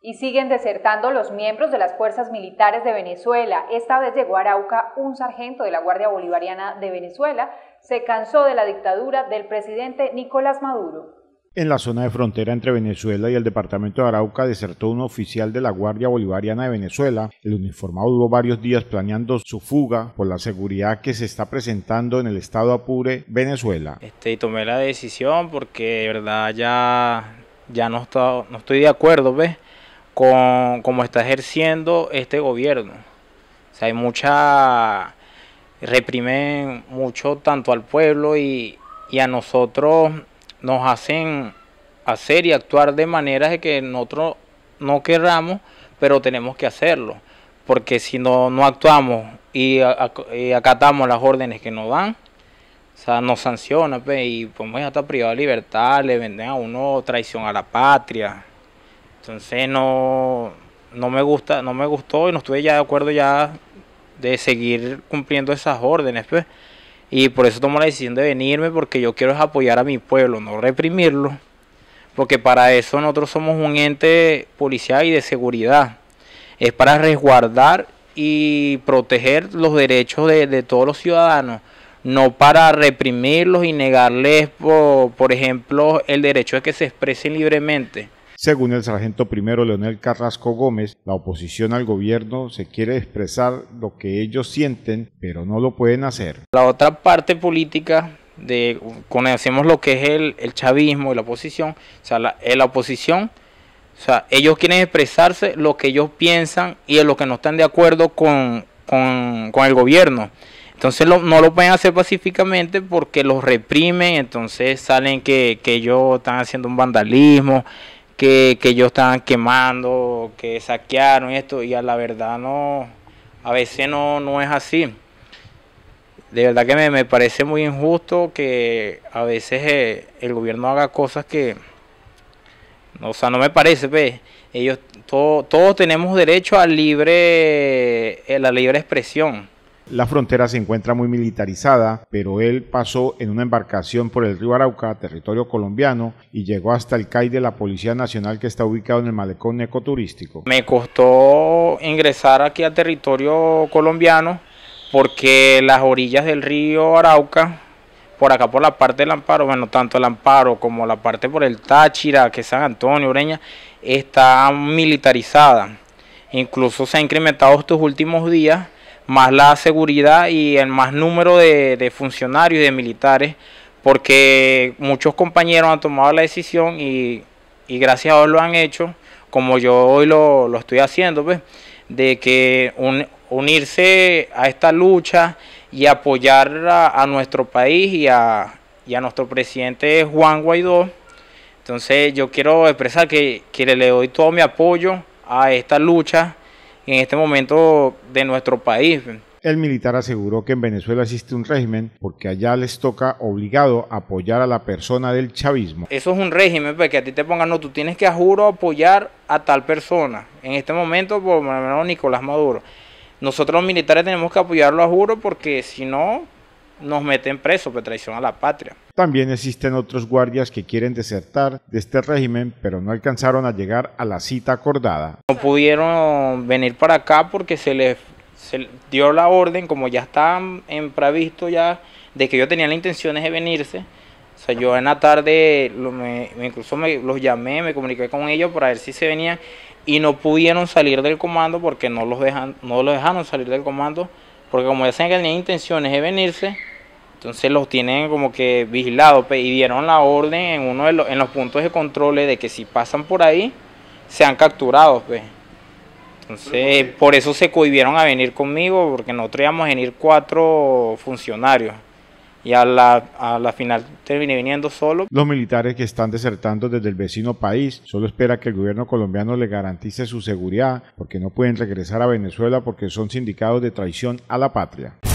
Y siguen desertando los miembros de las fuerzas militares de Venezuela. Esta vez llegó a Arauca un sargento de la Guardia Bolivariana de Venezuela. Se cansó de la dictadura del presidente Nicolás Maduro. En la zona de frontera entre Venezuela y el departamento de Arauca desertó un oficial de la Guardia Bolivariana de Venezuela. El uniformado duró varios días planeando su fuga por la seguridad que se está presentando en el estado Apure, Venezuela. Este, y tomé la decisión porque de verdad ya, ya no, está, no estoy de acuerdo, ¿ves? con, como está ejerciendo este gobierno. O sea, hay mucha, reprimen mucho tanto al pueblo y, a nosotros nos hacen hacer y actuar de maneras que nosotros no querramos, pero tenemos que hacerlo. Porque si no, no actuamos y, acatamos las órdenes que nos dan, o sea, nos sancionan pues, y podemos hasta privados de libertad, le venden a uno traición a la patria. Entonces no, me gusta, no me gustó y no estuve ya de acuerdo ya de seguir cumpliendo esas órdenes, pues. Y por eso tomo la decisión de venirme porque yo quiero apoyar a mi pueblo, no reprimirlo, porque para eso nosotros somos un ente policial y de seguridad. Es para resguardar y proteger los derechos de, todos los ciudadanos, no para reprimirlos y negarles, por, por ejemplo, el derecho de que se expresen libremente según el sargento primero Leonel Carrasco Gómez, la oposición al gobierno se quiere expresar lo que ellos sienten, pero no lo pueden hacer. La otra parte política de conocemos lo que es el, chavismo y la oposición, o sea, eh, la, oposición o sea, ellos quieren expresarse lo que ellos piensan y en lo que no están de acuerdo con, el gobierno. Entonces no lo pueden hacer pacíficamente porque los reprimen, entonces salen que, que ellos están haciendo un vandalismo, que, ellos estaban quemando, que saquearon y esto, y a la verdad no, a veces no, es así. De verdad que me, parece muy injusto que a veces eh, el gobierno haga cosas que, o sea, no me parece, ve, ellos, todos tenemos derecho a libre, a eh, la libre expresión la frontera se encuentra muy militarizada, pero él pasó en una embarcación por el río Arauca, territorio colombiano, y llegó hasta el CAI de la Policía Nacional que está ubicado en el malecón ecoturístico. Me costó ingresar aquí a territorio colombiano porque las orillas del río Arauca, por acá por la parte del Amparo, bueno, tanto el Amparo como la parte por el Táchira, que es San Antonio, Ureña, está militarizada. Incluso se ha incrementado estos últimos días más la seguridad y el más número de, funcionarios y de militares, porque muchos compañeros han tomado la decisión y, y gracias a Dios lo han hecho, como yo hoy lo, estoy haciendo, pues, de que unirse a esta lucha y apoyar a, nuestro país y a, nuestro presidente Juan Guaidó. Entonces yo quiero expresar que, que, le doy todo mi apoyo a esta lucha en este momento de nuestro país. El militar aseguró que en Venezuela existe un régimen porque allá les toca obligado apoyar a la persona del chavismo. Eso es un régimen, pues, que a ti te pongan, no, tú tienes que a juro apoyar a tal persona. En este momento, por lo menos Nicolás Maduro. Nosotros los militares tenemos que apoyarlo a juro porque si no, nos meten preso por pues traición a la patria. También existen otros guardias que quieren desertar de este régimen, pero no alcanzaron a llegar a la cita acordada. No pudieron venir para acá porque se les dio la orden, como ya estaban en previsto ya, de que yo tenía las intenciones de venirse. O sea, yo en la tarde me, incluso me, los llamé, me comuniqué con ellos para ver si se venían y no pudieron salir del comando porque no los, dejan, no los dejaron salir del comando porque como ya saben que tenían intenciones de venirse, entonces los tienen como que vigilados y dieron la orden en uno de los, en los puntos de control de que si pasan por ahí, sean capturados. Entonces, por eso se cohibieron a venir conmigo, porque no íbamos a venir cuatro funcionarios. Y a la, a la final terminé viniendo solo. Los militares que están desertando desde el vecino país solo espera que el gobierno colombiano les garantice su seguridad, porque no pueden regresar a Venezuela porque son sindicados de traición a la patria.